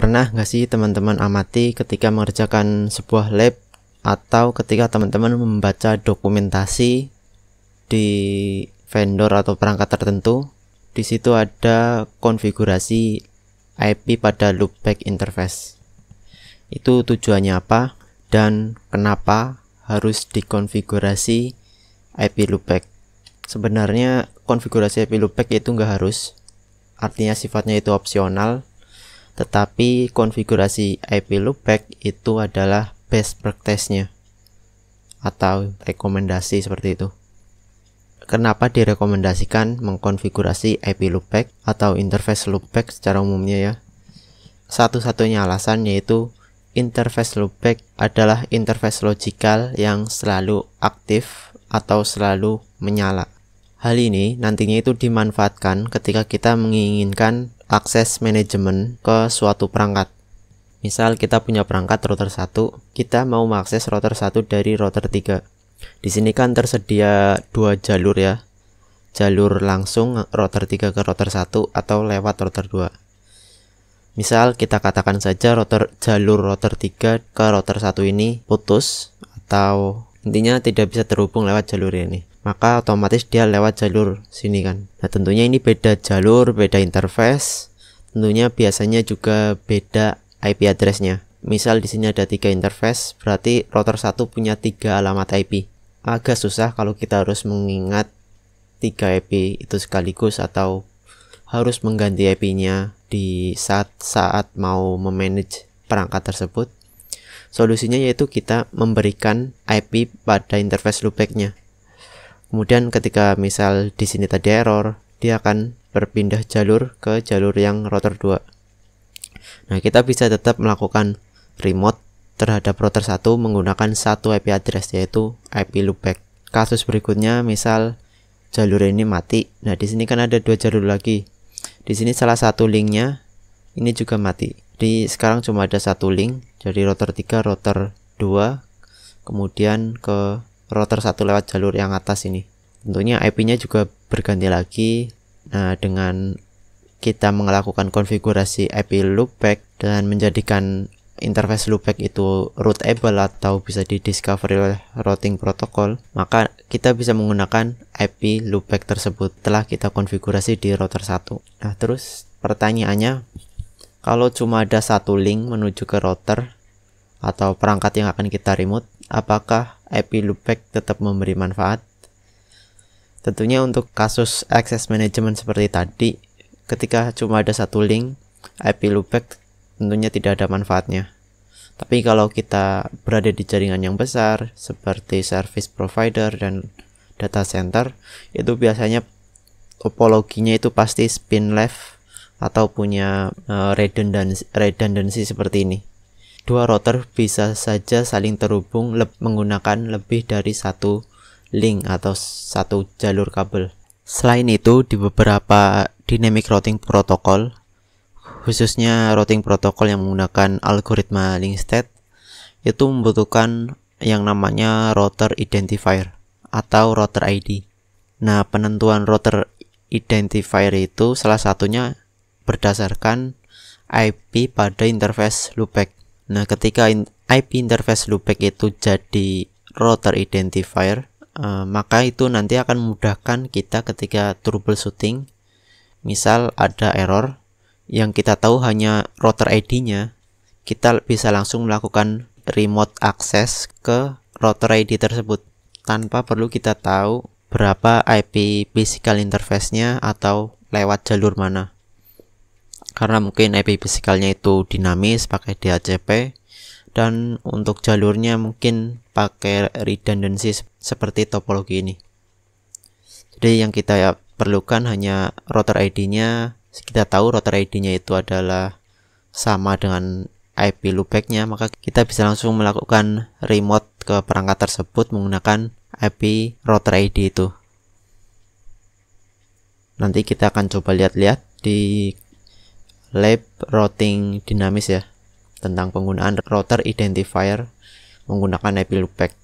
Pernah nggak sih teman-teman amati ketika mengerjakan sebuah lab atau ketika teman-teman membaca dokumentasi di vendor atau perangkat tertentu, di situ ada konfigurasi IP pada loopback interface. Itu tujuannya apa dan kenapa harus dikonfigurasi IP loopback? Sebenarnya konfigurasi IP loopback itu nggak harus, artinya sifatnya itu opsional tetapi konfigurasi IP loopback itu adalah best practice-nya atau rekomendasi seperti itu. Kenapa direkomendasikan mengkonfigurasi IP loopback atau interface loopback secara umumnya ya? Satu-satunya alasan yaitu interface loopback adalah interface logical yang selalu aktif atau selalu menyala. Hal ini nantinya itu dimanfaatkan ketika kita menginginkan akses manajemen ke suatu perangkat. Misal kita punya perangkat router 1, kita mau mengakses router 1 dari router 3. Di sini kan tersedia dua jalur ya. Jalur langsung router 3 ke router 1 atau lewat router 2. Misal kita katakan saja router jalur router 3 ke router 1 ini putus atau intinya tidak bisa terhubung lewat jalur ini. Maka otomatis dia lewat jalur sini kan. Nah, tentunya ini beda jalur, beda interface tentunya biasanya juga beda IP addressnya. Misal di sini ada tiga interface, berarti router satu punya tiga alamat IP. Agak susah kalau kita harus mengingat tiga IP itu sekaligus atau harus mengganti IP-nya di saat saat mau memanage perangkat tersebut. Solusinya yaitu kita memberikan IP pada interface loopback-nya. Kemudian ketika misal di sini tadi error, dia akan berpindah jalur ke jalur yang router 2. Nah, kita bisa tetap melakukan remote terhadap router 1 menggunakan satu IP address yaitu IP loopback. Kasus berikutnya misal jalur ini mati. Nah, di sini kan ada dua jalur lagi. Di sini salah satu linknya ini juga mati. Jadi sekarang cuma ada satu link, jadi router 3, router 2, kemudian ke router 1 lewat jalur yang atas ini. Tentunya IP-nya juga berganti lagi, Nah, dengan kita melakukan konfigurasi API loopback dan menjadikan interface loopback itu routable atau bisa di discovery routing protocol, maka kita bisa menggunakan IP loopback tersebut telah kita konfigurasi di router 1. Nah, terus pertanyaannya, kalau cuma ada satu link menuju ke router atau perangkat yang akan kita remote, apakah IP loopback tetap memberi manfaat? Tentunya untuk kasus access management seperti tadi, ketika cuma ada satu link IP loopback tentunya tidak ada manfaatnya. Tapi kalau kita berada di jaringan yang besar seperti service provider dan data center, itu biasanya topologinya itu pasti spin left atau punya eh, redundansi redundancy, seperti ini. Dua router bisa saja saling terhubung menggunakan lebih dari satu link atau satu jalur kabel. Selain itu, di beberapa dynamic routing protocol, khususnya routing protocol yang menggunakan algoritma link state, itu membutuhkan yang namanya router identifier atau router ID. Nah, penentuan router identifier itu salah satunya berdasarkan IP pada interface loopback. Nah, ketika IP interface loopback itu jadi router identifier, e, maka itu nanti akan memudahkan kita ketika troubleshooting misal ada error yang kita tahu hanya router ID-nya kita bisa langsung melakukan remote access ke router ID tersebut tanpa perlu kita tahu berapa IP physical interface-nya atau lewat jalur mana karena mungkin IP physicalnya itu dinamis pakai DHCP dan untuk jalurnya mungkin pakai redundancy seperti topologi ini. Jadi yang kita ya perlukan hanya router ID-nya. Kita tahu router ID-nya itu adalah sama dengan IP loopback-nya, maka kita bisa langsung melakukan remote ke perangkat tersebut menggunakan IP router ID itu. Nanti kita akan coba lihat-lihat di lab routing dinamis ya tentang penggunaan router identifier menggunakan epilupack